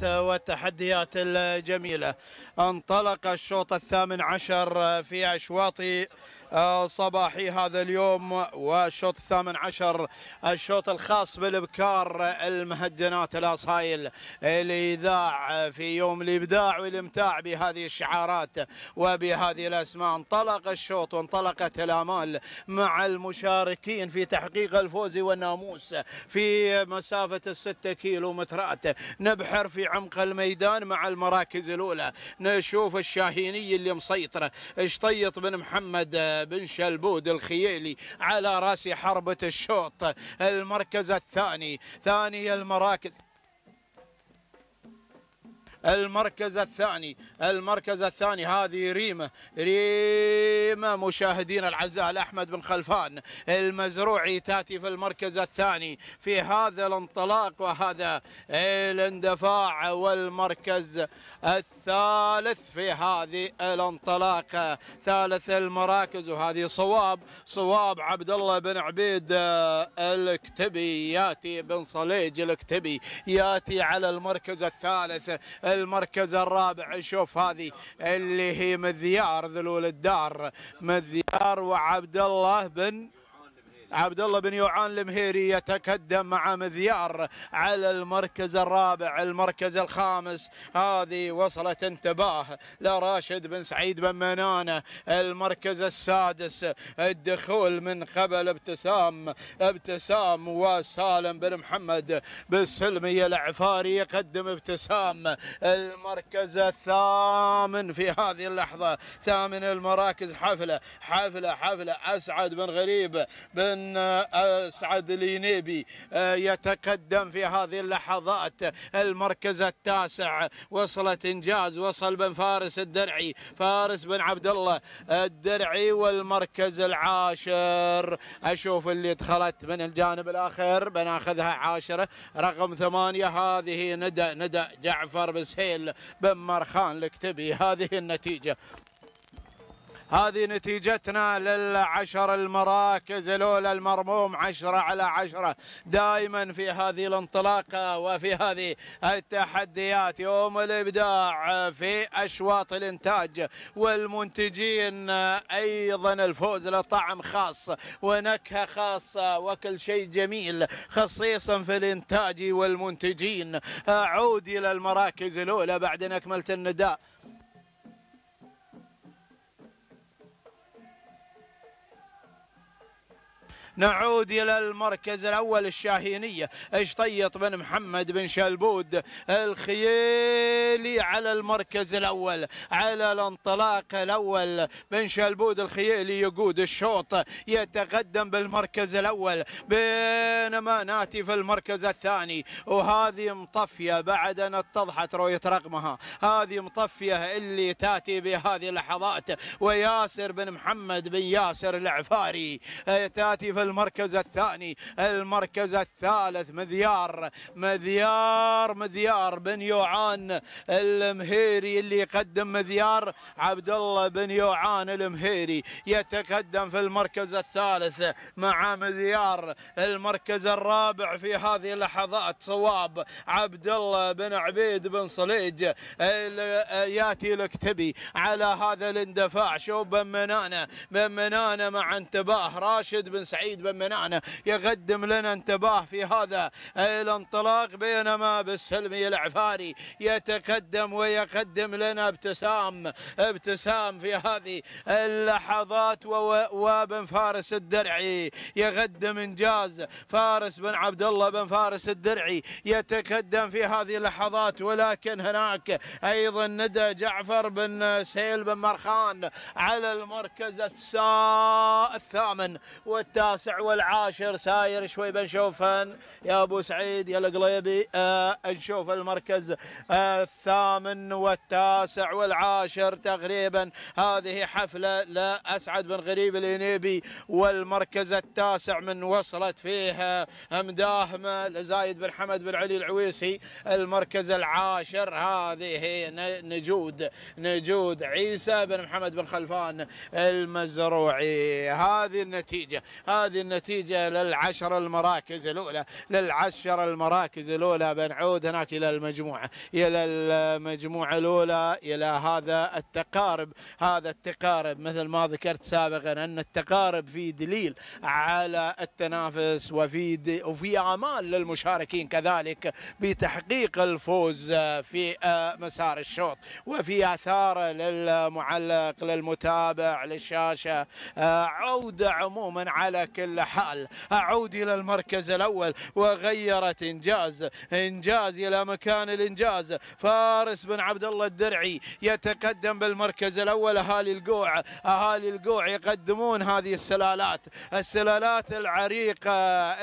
المباريات والتحديات الجميلة انطلق الشوط الثامن عشر في أشواط صباحي هذا اليوم والشوط الثامن عشر الشوط الخاص بالابكار المهجنات الاصايل ذاع في يوم الابداع والامتاع بهذه الشعارات وبهذه الاسماء انطلق الشوط وانطلقت الامال مع المشاركين في تحقيق الفوز والناموس في مسافه الستة كيلو مترات نبحر في عمق الميدان مع المراكز الاولى نشوف الشاهيني اللي مسيطره شطيط بن محمد بن شلبود الخيالي على راس حربة الشوط المركز الثاني ثاني المراكز المركز الثاني المركز الثاني هذه ريمة ريمة مشاهدين العزاء الأحمد بن خلفان المزروعي تاتي في المركز الثاني في هذا الانطلاق وهذا الاندفاع والمركز الثالث في هذه الانطلاقة ثالث المراكز وهذه صواب صواب عبد الله بن عبيد الكتبي ياتي بن صليج الكتبي ياتي على المركز الثالث المركز الرابع شوف هذه اللي هي مذيار ذلول الدار مذيار وعبد الله بن عبد الله بن يوعان المهيري يتقدم مع مذيار على المركز الرابع المركز الخامس هذه وصلت انتباه لراشد بن سعيد بن منانة المركز السادس الدخول من قبل ابتسام ابتسام وسالم بن محمد بالسلمية العفاري يقدم ابتسام المركز الثامن في هذه اللحظة ثامن المراكز حفلة حفلة حفلة أسعد بن غريب بن أن أسعد الينيبي آه، يتقدم في هذه اللحظات المركز التاسع وصلت إنجاز وصل بن فارس الدرعي فارس بن عبد الله الدرعي والمركز العاشر أشوف اللي دخلت من الجانب الآخر بناخذها عاشرة رقم ثمانية هذه ندى ندى جعفر بن سهيل بن مرخان الكتبي هذه النتيجة هذه نتيجتنا للعشر المراكز الأولى المرموم عشرة على عشرة دائما في هذه الانطلاقة وفي هذه التحديات يوم الإبداع في أشواط الإنتاج والمنتجين أيضا الفوز لطعم خاص ونكهة خاصة وكل شيء جميل خصيصا في الإنتاج والمنتجين أعود إلى المراكز الأولى بعد أن أكملت النداء نعود إلى المركز الأول الشاهينية اشطيط بن محمد بن شلبود الخيالي على المركز الأول على الانطلاق الأول بن شلبود الخيالي يقود الشوط يتقدم بالمركز الأول بينما ناتي في المركز الثاني وهذه مطفية بعد أن اتضحت رؤية رقمها هذه مطفية اللي تاتي بهذه اللحظات وياسر بن محمد بن ياسر العفاري تاتي في المركز الثاني المركز الثالث مذيار مذيار مذيار بن يوعان المهيري اللي يقدم مذيار عبد الله بن يوعان المهيري يتقدم في المركز الثالث مع مذيار المركز الرابع في هذه اللحظات صواب عبد الله بن عبيد بن صليج ياتي الكتبي على هذا الاندفاع شوف بن منانه بن منانه مع انتباه راشد بن سعيد سعيد بن منعنا يقدم لنا انتباه في هذا الانطلاق بينما بالسلمي العفاري يتقدم ويقدم لنا ابتسام ابتسام في هذه اللحظات وبن فارس الدرعي يقدم انجاز فارس بن عبد الله بن فارس الدرعي يتقدم في هذه اللحظات ولكن هناك ايضا ندى جعفر بن سيل بن مرخان على المركز الثامن والتاسع التاسع والعاشر ساير شوي بنشوفهن يا ابو سعيد يا القليبي آه نشوف المركز آه الثامن والتاسع والعاشر تقريبا هذه حفله لاسعد بن غريب الينيبي والمركز التاسع من وصلت فيها مداهمه لزايد بن حمد بن علي العويسي المركز العاشر هذه نجود نجود عيسى بن محمد بن خلفان المزروعي هذه النتيجه هذه هذه النتيجة للعشر المراكز الأولى للعشر المراكز الأولى بنعود هناك إلى المجموعة إلى المجموعة الأولى إلى هذا التقارب هذا التقارب مثل ما ذكرت سابقا أن التقارب في دليل على التنافس وفي وفي آمال للمشاركين كذلك بتحقيق الفوز في آه، مسار الشوط وفي آثار للمعلق للمتابع للشاشة آه، عودة عموما على كل كل حال أعود إلى المركز الأول وغيرت إنجاز إنجاز إلى مكان الإنجاز فارس بن عبد الله الدرعي يتقدم بالمركز الأول أهالي القوع أهالي القوع يقدمون هذه السلالات السلالات العريقة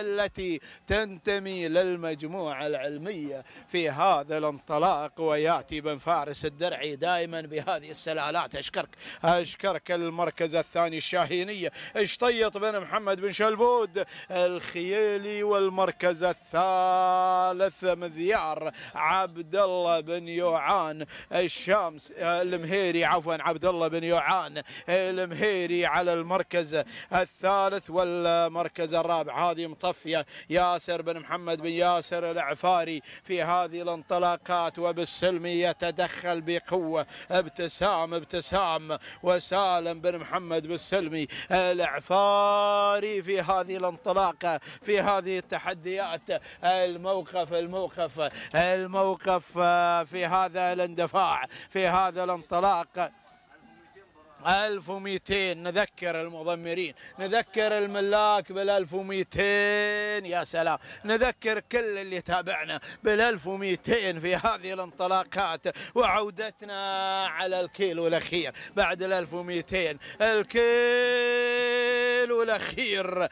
التي تنتمي للمجموعة العلمية في هذا الانطلاق وياتي بن فارس الدرعي دائما بهذه السلالات اشكرك اشكرك المركز الثاني الشاهينيه اشطيط بن محمد بن بن شلبود الخيالي والمركز الثالث مذيار عبد الله بن يوعان الشامس المهيري عفوا عبد الله بن يوعان المهيري على المركز الثالث والمركز الرابع هذه مطفيه ياسر بن محمد بن ياسر العفاري في هذه الانطلاقات وبالسلمي يتدخل بقوه ابتسام ابتسام وسالم بن محمد بالسلمي العفاري في هذه الانطلاقه في هذه التحديات الموقف الموقف الموقف آه، في هذا الاندفاع في هذا الانطلاق 1200 نذكر المضمرين نذكر الملاك بال 1200 يا سلام نذكر كل اللي تابعنا بال 1200 في هذه الانطلاقات وعودتنا على الكيلو الاخير بعد ال 1200 الكيلو الاخير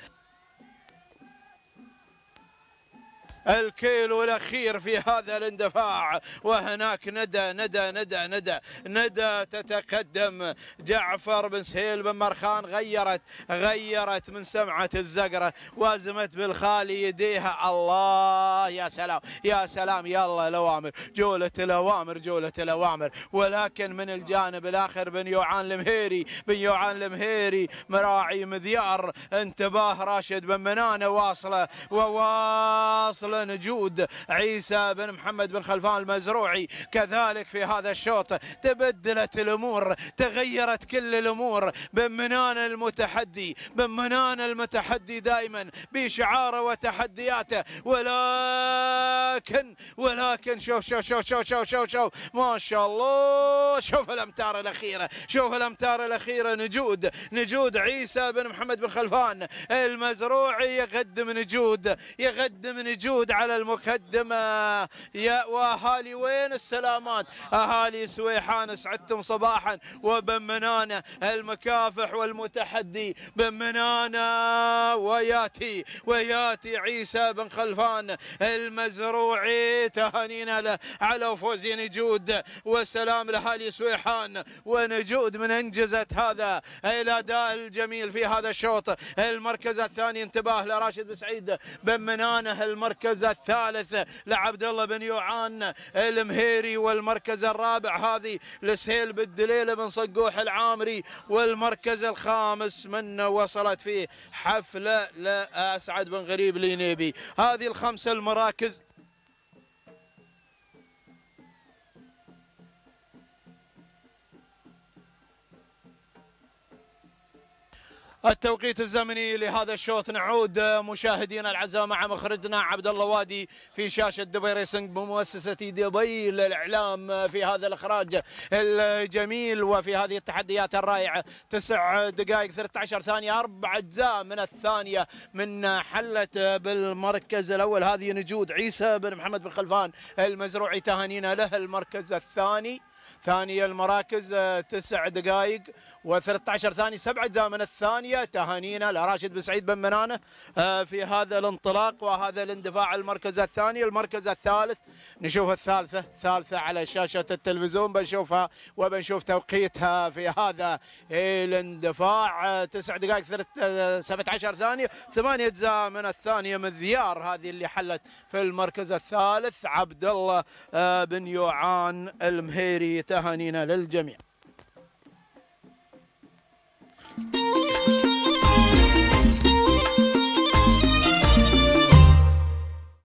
الكيلو الأخير في هذا الاندفاع وهناك ندى ندى ندى ندى ندى تتقدم جعفر بن سهيل بن مرخان غيرت غيرت من سمعة الزقرة وازمت بالخالي يديها الله يا سلام يا سلام يلا الأوامر جولة الأوامر جولة الأوامر ولكن من الجانب الآخر بن يوعان المهيري بن يوعان المهيري مراعي مذيار انتباه راشد بن منانة واصلة وواصلة نجود عيسى بن محمد بن خلفان المزروعي كذلك في هذا الشوط تبدلت الامور تغيرت كل الامور بن منان المتحدي بن منان المتحدي دائما بشعاره وتحدياته ولكن ولكن شوف شوف شوف شوف شوف شوف شوف ما شاء الله شوف الامتار الاخيره شوف الامتار الاخيره نجود نجود عيسى بن محمد بن خلفان المزروعي يقدم نجود يقدم نجود تعود على المقدمة يا وأهالي وين السلامات أهالي سويحان سعدتم صباحا وبمنانة المكافح والمتحدي بمنانة وياتي وياتي عيسى بن خلفان المزروعي تهانينا له على فوز نجود وسلام لأهالي سويحان ونجود من أنجزت هذا الأداء الجميل في هذا الشوط المركز الثاني انتباه لراشد بن سعيد المركز المركز الثالث لعبد الله بن يوعان المهيري والمركز الرابع هذه لسهيل بالدليل بن صقوح العامري والمركز الخامس من وصلت فيه حفله لاسعد بن غريب لينيبي هذه الخمسه المراكز التوقيت الزمني لهذا الشوط نعود مشاهدينا العزاء مع مخرجنا عبد الله وادي في شاشه دبي ريسنج بمؤسسه دبي للاعلام في هذا الاخراج الجميل وفي هذه التحديات الرائعه تسع دقائق 13 ثانيه اربع اجزاء من الثانيه من حلت بالمركز الاول هذه نجود عيسى بن محمد بن خلفان المزروعي تهانينا له المركز الثاني ثانية المراكز آه، تسع دقائق و13 ثانية سبعة أجزاء من الثانية تهانينا لراشد بن سعيد بن منانة آه، في هذا الانطلاق وهذا الاندفاع المركز الثاني المركز الثالث نشوف الثالثة ثالثة على شاشة التلفزيون بنشوفها وبنشوف توقيتها في هذا الاندفاع آه، تسع دقائق 17 ثانية ثمانية أجزاء من الثانية من هذه اللي حلت في المركز الثالث عبد الله بن يوعان المهيري تهانينا للجميع